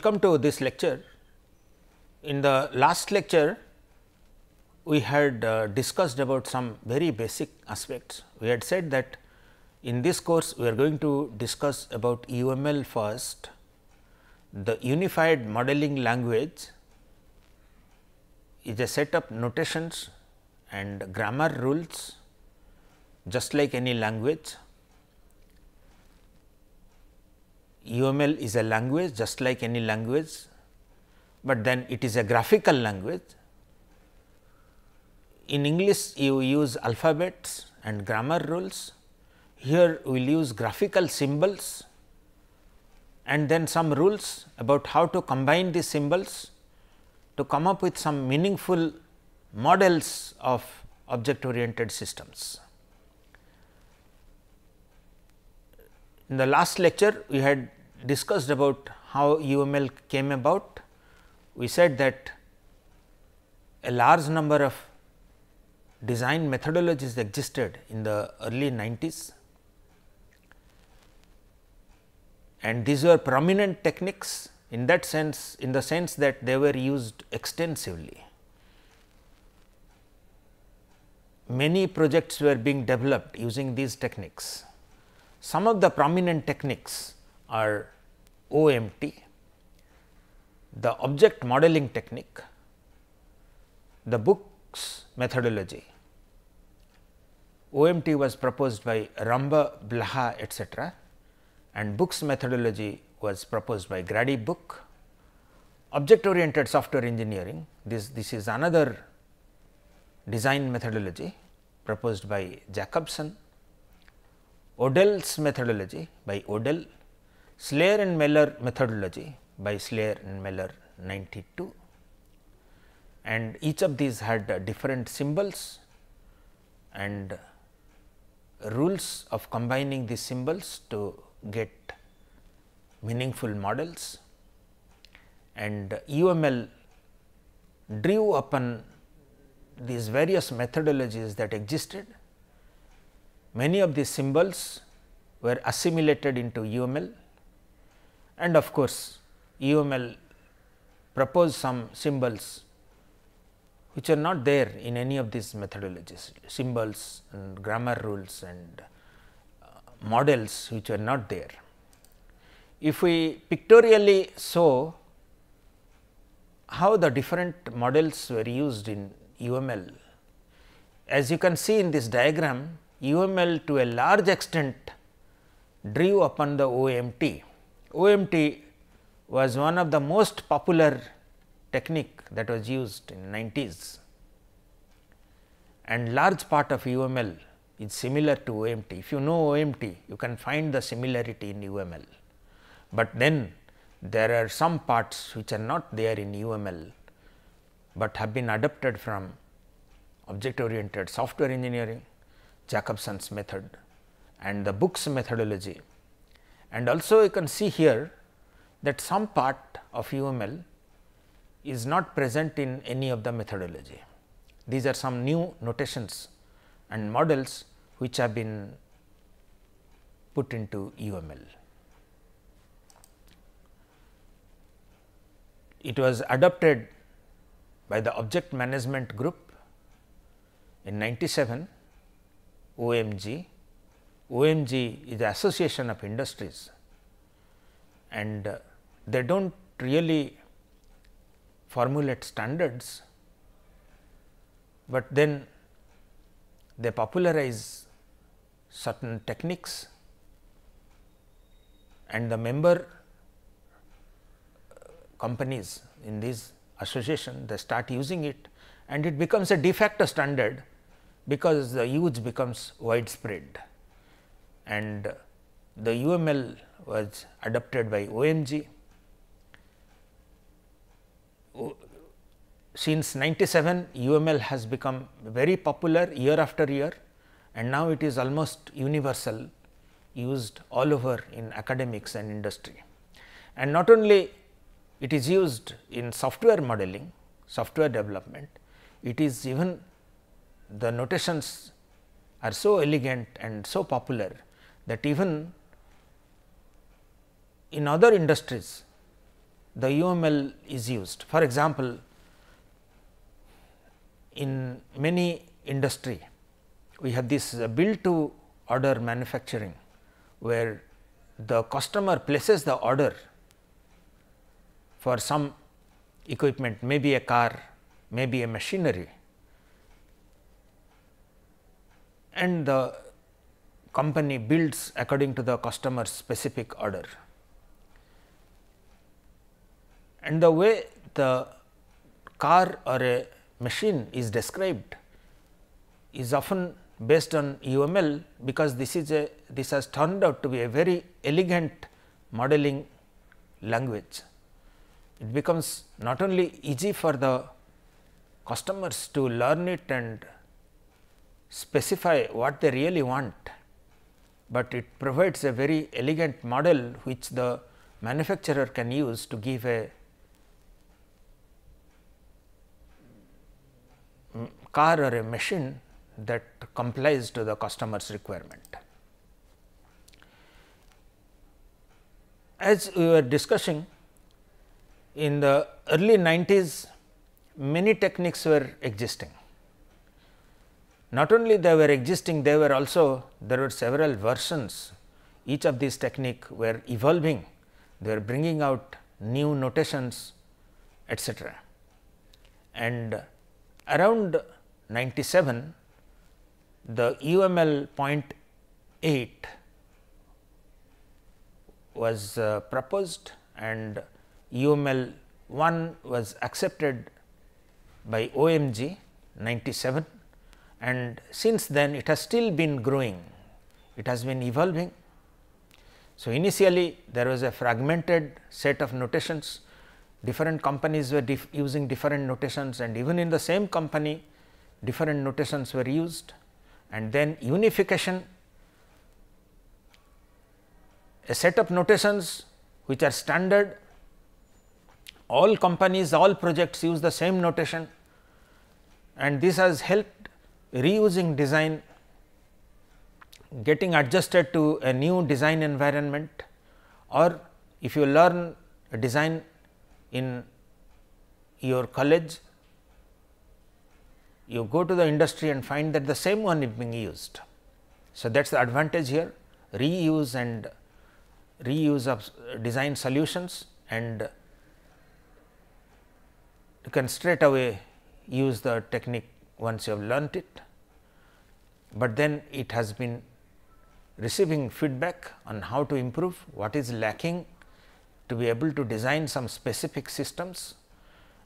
Welcome to this lecture. In the last lecture, we had uh, discussed about some very basic aspects. We had said that in this course, we are going to discuss about UML first, the unified modeling language is a set of notations and grammar rules just like any language UML is a language just like any language, but then it is a graphical language. In English you use alphabets and grammar rules, here we will use graphical symbols and then some rules about how to combine these symbols to come up with some meaningful models of object oriented systems. In the last lecture, we had discussed about how UML came about. We said that a large number of design methodologies existed in the early 90s and these were prominent techniques in that sense in the sense that they were used extensively. Many projects were being developed using these techniques. Some of the prominent techniques are OMT, the object modeling technique, the Book's methodology. OMT was proposed by Ramba, Blaha etc. and Book's methodology was proposed by Grady Book. Object oriented software engineering, this, this is another design methodology proposed by Jacobson Odell's methodology by Odell, Slayer and Miller methodology by Slayer and Miller 92 and each of these had different symbols and rules of combining these symbols to get meaningful models and UML drew upon these various methodologies that existed Many of these symbols were assimilated into UML and of course, UML proposed some symbols which are not there in any of these methodologies, symbols and grammar rules and uh, models which are not there. If we pictorially show how the different models were used in UML, as you can see in this diagram, UML to a large extent drew upon the OMT. OMT was one of the most popular technique that was used in 90s and large part of UML is similar to OMT. If you know OMT, you can find the similarity in UML, but then there are some parts which are not there in UML, but have been adapted from object oriented software engineering Jacobson's method and the Book's methodology. And also you can see here that some part of UML is not present in any of the methodology. These are some new notations and models which have been put into UML. It was adopted by the object management group in 97 OMG. OMG is the Association of Industries and uh, they do not really formulate standards, but then they popularize certain techniques and the member uh, companies in this association they start using it and it becomes a de facto standard because the use becomes widespread and the UML was adopted by OMG. Since 97 UML has become very popular year after year and now it is almost universal used all over in academics and industry. And not only it is used in software modeling, software development, it is even the notations are so elegant and so popular that even in other industries the UML is used. For example, in many industry we have this uh, build to order manufacturing where the customer places the order for some equipment may be a car, may be a machinery and the company builds according to the customer's specific order. And the way the car or a machine is described is often based on UML because this is a this has turned out to be a very elegant modeling language. It becomes not only easy for the customers to learn it and specify what they really want, but it provides a very elegant model which the manufacturer can use to give a car or a machine that complies to the customer's requirement. As we were discussing in the early 90s many techniques were existing not only they were existing, they were also there were several versions. Each of these technique were evolving, they were bringing out new notations etc. And around 97, the UML 0.8 was uh, proposed and UML 1 was accepted by OMG 97 and since then it has still been growing, it has been evolving. So, initially there was a fragmented set of notations, different companies were dif using different notations and even in the same company different notations were used and then unification a set of notations which are standard all companies all projects use the same notation and this has helped reusing design, getting adjusted to a new design environment or if you learn design in your college, you go to the industry and find that the same one is being used. So, that is the advantage here reuse and reuse of design solutions and you can straight away use the technique once you have learnt it, but then it has been receiving feedback on how to improve, what is lacking to be able to design some specific systems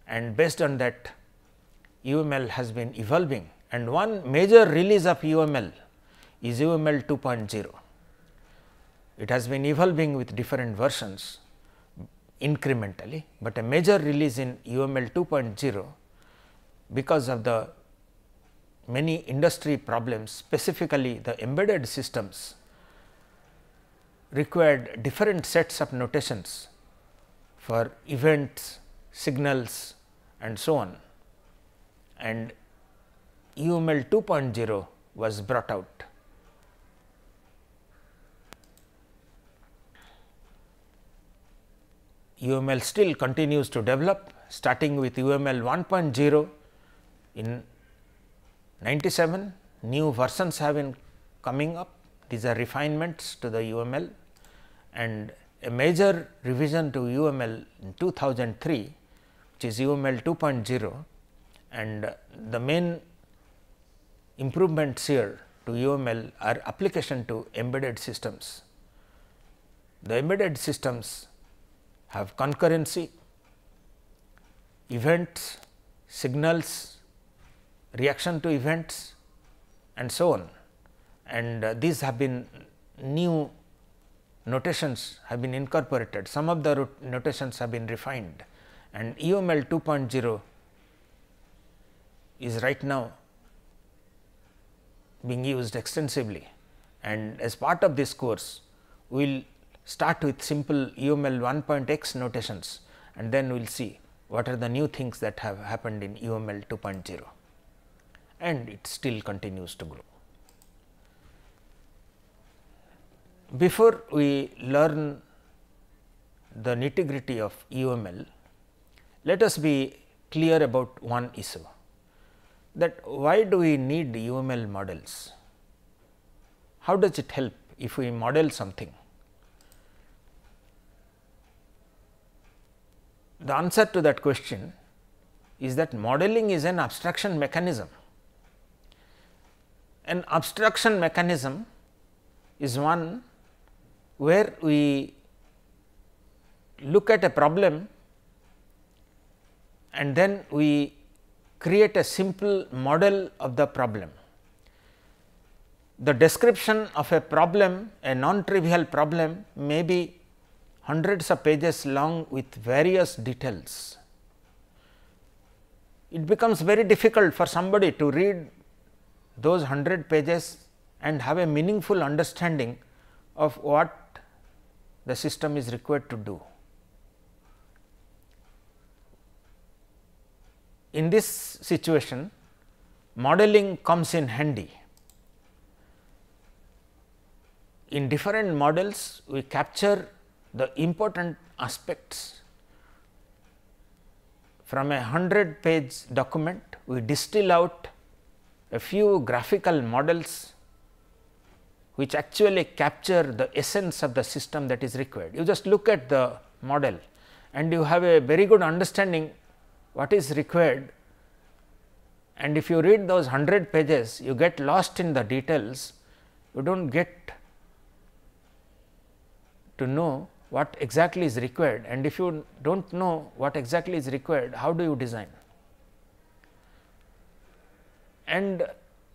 and based on that UML has been evolving and one major release of UML is UML 2.0. It has been evolving with different versions incrementally, but a major release in UML 2.0 because of the many industry problems specifically the embedded systems required different sets of notations for events, signals and so on and UML 2.0 was brought out. UML still continues to develop starting with UML 1.0 in 97 new versions have been coming up these are refinements to the UML and a major revision to UML in 2003 which is UML 2.0 and the main improvements here to UML are application to embedded systems. The embedded systems have concurrency, events, signals reaction to events and so on and uh, these have been new notations have been incorporated some of the notations have been refined and EOML 2.0 is right now being used extensively and as part of this course we will start with simple EOML 1.x notations and then we will see what are the new things that have happened in EOML 2.0 and it still continues to grow. Before we learn the nitty gritty of UML, let us be clear about one issue that why do we need UML models? How does it help if we model something? The answer to that question is that modeling is an abstraction mechanism. An obstruction mechanism is one where we look at a problem and then we create a simple model of the problem. The description of a problem, a non trivial problem may be hundreds of pages long with various details. It becomes very difficult for somebody to read those 100 pages and have a meaningful understanding of what the system is required to do. In this situation, modeling comes in handy. In different models, we capture the important aspects from a 100 page document, we distill out a few graphical models which actually capture the essence of the system that is required. You just look at the model and you have a very good understanding what is required and if you read those 100 pages you get lost in the details, you do not get to know what exactly is required and if you do not know what exactly is required, how do you design? and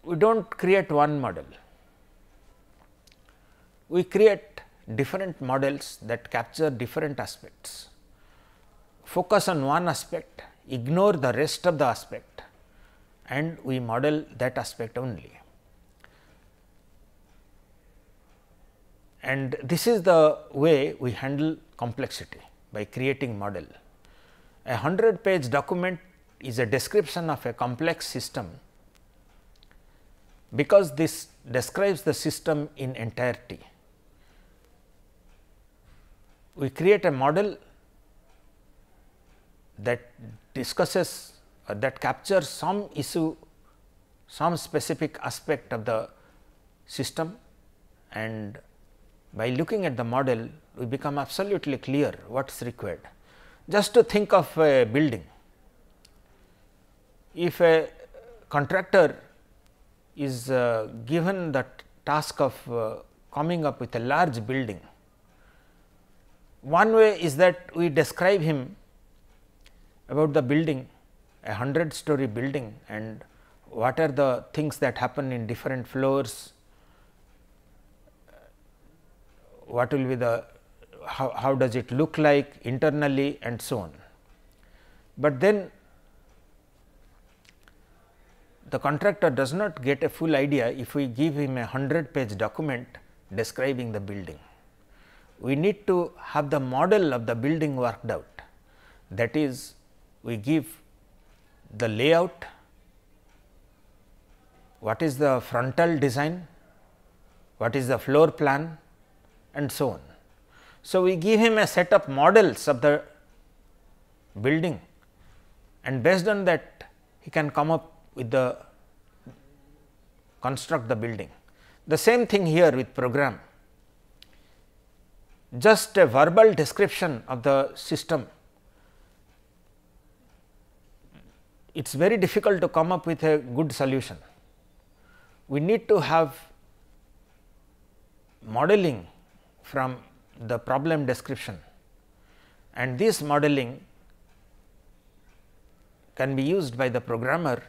we do not create one model. We create different models that capture different aspects, focus on one aspect, ignore the rest of the aspect and we model that aspect only. And this is the way we handle complexity by creating model. A 100 page document is a description of a complex system because this describes the system in entirety. We create a model that discusses uh, that captures some issue, some specific aspect of the system and by looking at the model we become absolutely clear what is required. Just to think of a building, if a contractor is uh, given the task of uh, coming up with a large building. One way is that we describe him about the building, a hundred story building and what are the things that happen in different floors, what will be the, how, how does it look like internally and so on. But then the contractor does not get a full idea if we give him a 100 page document describing the building. We need to have the model of the building worked out that is we give the layout, what is the frontal design, what is the floor plan and so on. So, we give him a set of models of the building and based on that he can come up with the construct the building. The same thing here with program. Just a verbal description of the system, it is very difficult to come up with a good solution. We need to have modeling from the problem description and this modeling can be used by the programmer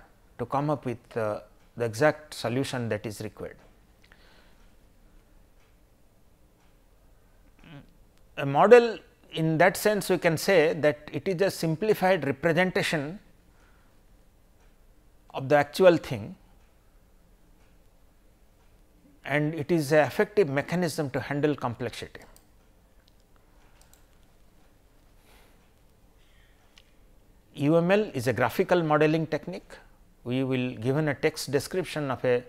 to come up with uh, the exact solution that is required. A model in that sense we can say that it is a simplified representation of the actual thing and it is a effective mechanism to handle complexity. UML is a graphical modeling technique we will given a text description of a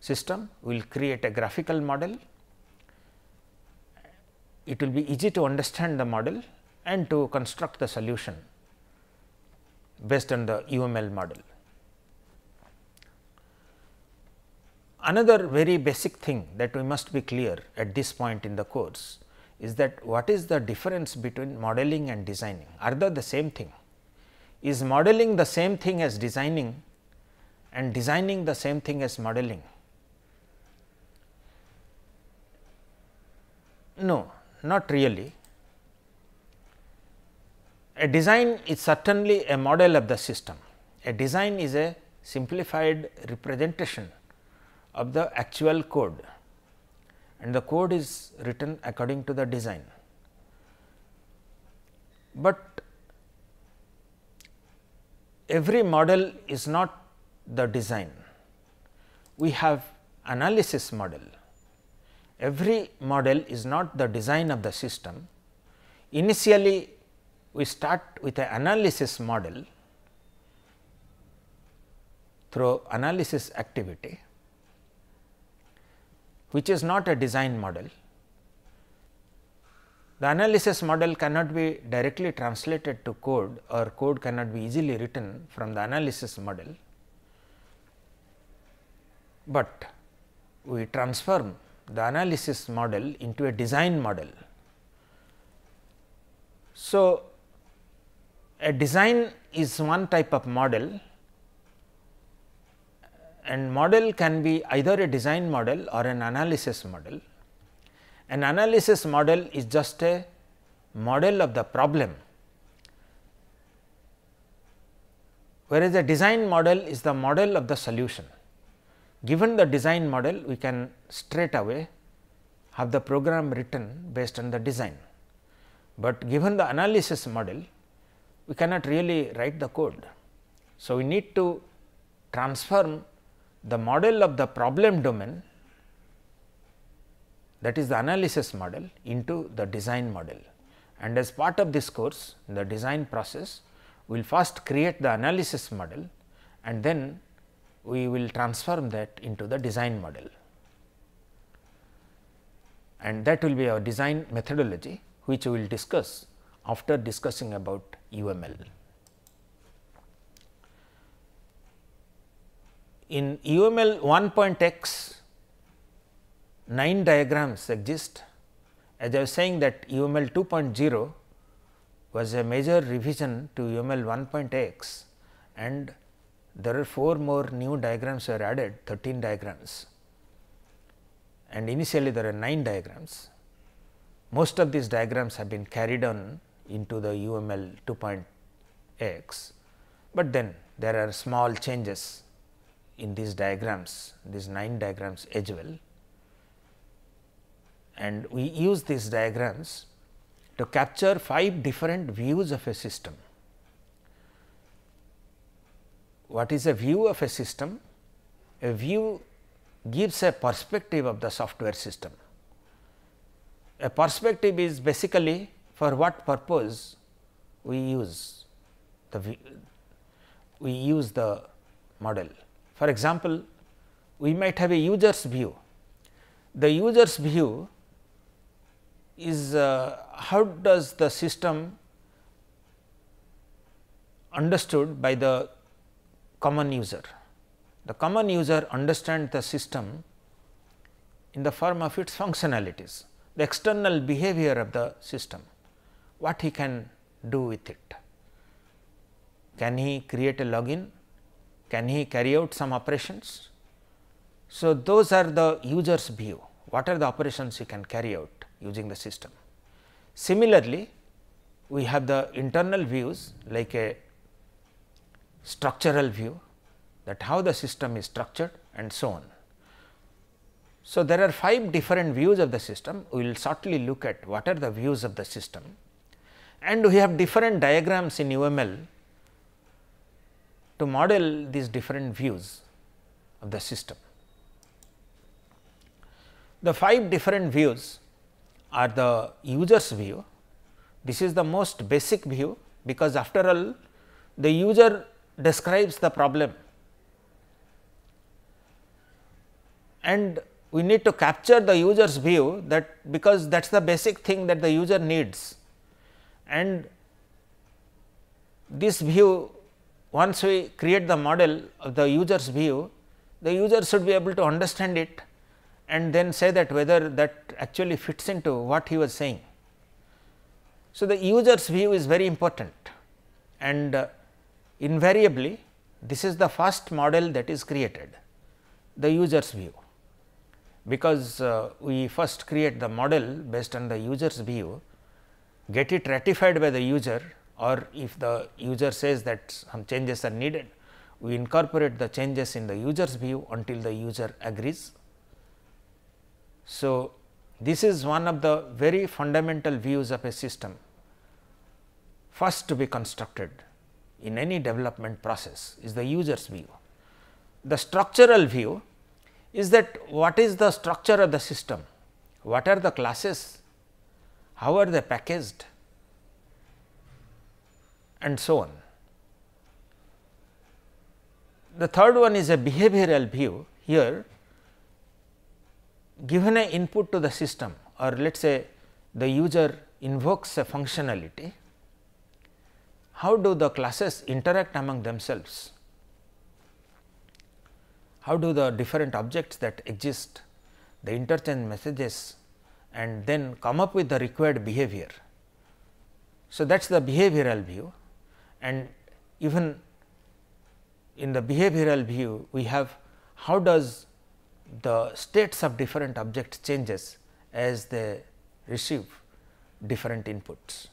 system, we will create a graphical model. It will be easy to understand the model and to construct the solution based on the UML model. Another very basic thing that we must be clear at this point in the course is that what is the difference between modeling and designing? Are they the same thing? Is modeling the same thing as designing? and designing the same thing as modeling. No, not really. A design is certainly a model of the system. A design is a simplified representation of the actual code and the code is written according to the design. But every model is not the design. We have analysis model. Every model is not the design of the system. Initially, we start with an analysis model through analysis activity, which is not a design model. The analysis model cannot be directly translated to code or code cannot be easily written from the analysis model but we transform the analysis model into a design model. So, a design is one type of model and model can be either a design model or an analysis model. An analysis model is just a model of the problem, whereas a design model is the model of the solution. Given the design model, we can straight away have the program written based on the design, but given the analysis model, we cannot really write the code. So, we need to transform the model of the problem domain that is the analysis model into the design model. And as part of this course, the design process, we will first create the analysis model and then we will transform that into the design model and that will be our design methodology which we will discuss after discussing about UML. In UML 1.x, 9 diagrams exist. As I was saying that UML 2.0 was a major revision to UML 1.x and there are 4 more new diagrams were added 13 diagrams and initially there are 9 diagrams. Most of these diagrams have been carried on into the UML 2.x, but then there are small changes in these diagrams, these 9 diagrams as well. And we use these diagrams to capture 5 different views of a system. what is a view of a system? A view gives a perspective of the software system. A perspective is basically for what purpose we use the view, we use the model. For example, we might have a user's view. The user's view is uh, how does the system understood by the common user. The common user understands the system in the form of its functionalities, the external behavior of the system, what he can do with it. Can he create a login? Can he carry out some operations? So, those are the user's view, what are the operations he can carry out using the system. Similarly, we have the internal views like a structural view that how the system is structured and so on. So, there are 5 different views of the system, we will shortly look at what are the views of the system and we have different diagrams in UML to model these different views of the system. The 5 different views are the user's view, this is the most basic view because after all the user describes the problem and we need to capture the user's view that because that is the basic thing that the user needs and this view once we create the model of the user's view the user should be able to understand it and then say that whether that actually fits into what he was saying. So, the user's view is very important and uh, invariably this is the first model that is created the user's view because uh, we first create the model based on the user's view get it ratified by the user or if the user says that some changes are needed we incorporate the changes in the user's view until the user agrees. So, this is one of the very fundamental views of a system first to be constructed in any development process is the user's view. The structural view is that what is the structure of the system, what are the classes, how are they packaged and so on. The third one is a behavioral view here given an input to the system or let us say the user invokes a functionality how do the classes interact among themselves? How do the different objects that exist, the interchange messages and then come up with the required behavior. So, that is the behavioral view and even in the behavioral view we have how does the states of different objects changes as they receive different inputs.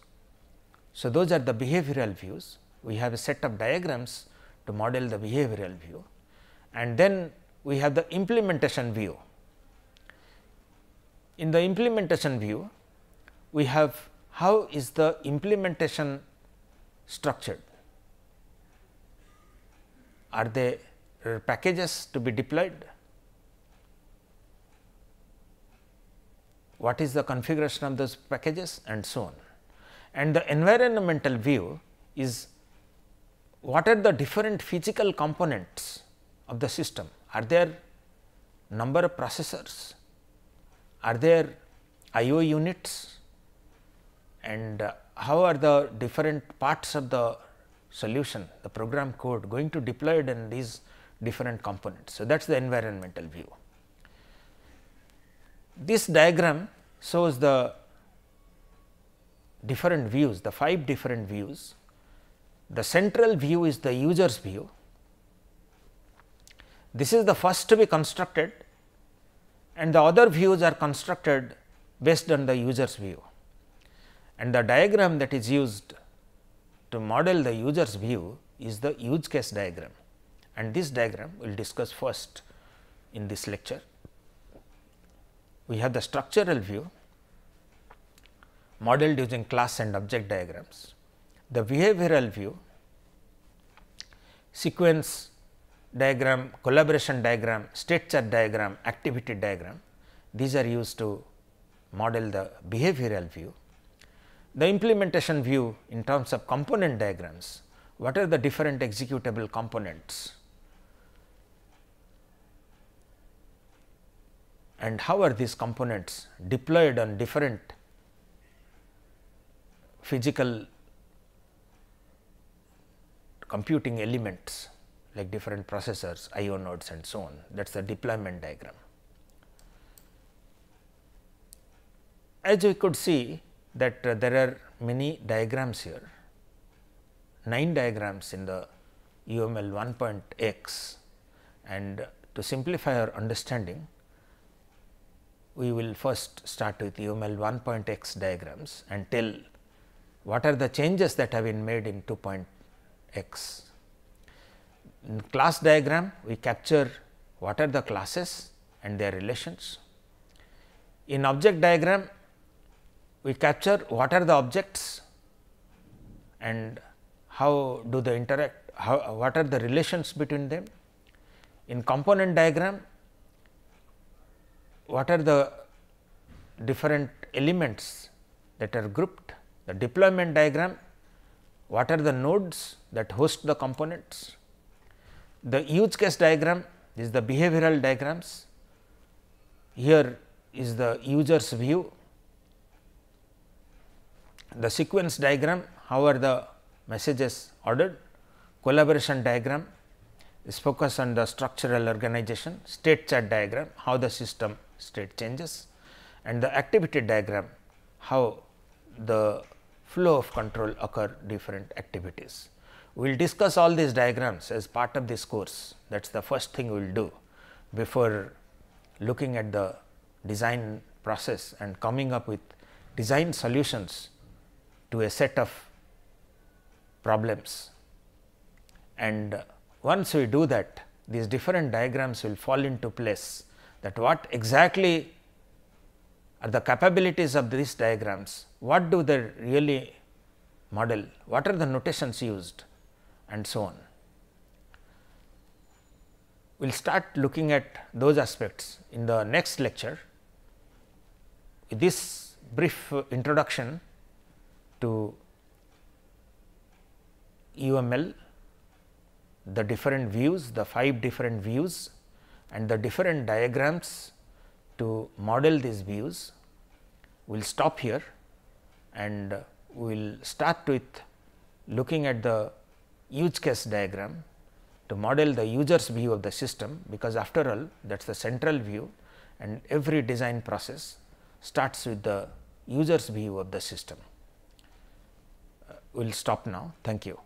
So, those are the behavioral views. We have a set of diagrams to model the behavioral view and then we have the implementation view. In the implementation view, we have how is the implementation structured? Are there packages to be deployed? What is the configuration of those packages and so on and the environmental view is what are the different physical components of the system? Are there number of processors? Are there I/O units? And uh, how are the different parts of the solution, the program code going to deployed in these different components? So, that is the environmental view. This diagram shows the different views, the five different views. The central view is the user's view. This is the first to be constructed and the other views are constructed based on the user's view. And the diagram that is used to model the user's view is the use case diagram and this diagram we will discuss first in this lecture. We have the structural view modeled using class and object diagrams. The behavioral view, sequence diagram, collaboration diagram, state chart diagram, activity diagram, these are used to model the behavioral view. The implementation view in terms of component diagrams, what are the different executable components and how are these components deployed on different physical computing elements like different processors, IO nodes and so on that is the deployment diagram. As we could see that uh, there are many diagrams here, 9 diagrams in the UML 1.x and to simplify our understanding, we will first start with UML 1.x diagrams and tell what are the changes that have been made in 2 x. In class diagram we capture what are the classes and their relations. In object diagram we capture what are the objects and how do they interact, how, what are the relations between them. In component diagram what are the different elements that are grouped the deployment diagram, what are the nodes that host the components? The use case diagram is the behavioral diagrams. Here is the user's view. The sequence diagram, how are the messages ordered? Collaboration diagram This focused on the structural organization, state chart diagram, how the system state changes and the activity diagram, how the flow of control occur different activities. We will discuss all these diagrams as part of this course that is the first thing we will do before looking at the design process and coming up with design solutions to a set of problems. And once we do that these different diagrams will fall into place that what exactly are the capabilities of these diagrams, what do they really model, what are the notations used and so on. We will start looking at those aspects in the next lecture. With this brief introduction to UML, the different views, the five different views and the different diagrams to model these views. We will stop here and we will start with looking at the use case diagram to model the user's view of the system, because after all that is the central view and every design process starts with the user's view of the system. Uh, we will stop now. Thank you.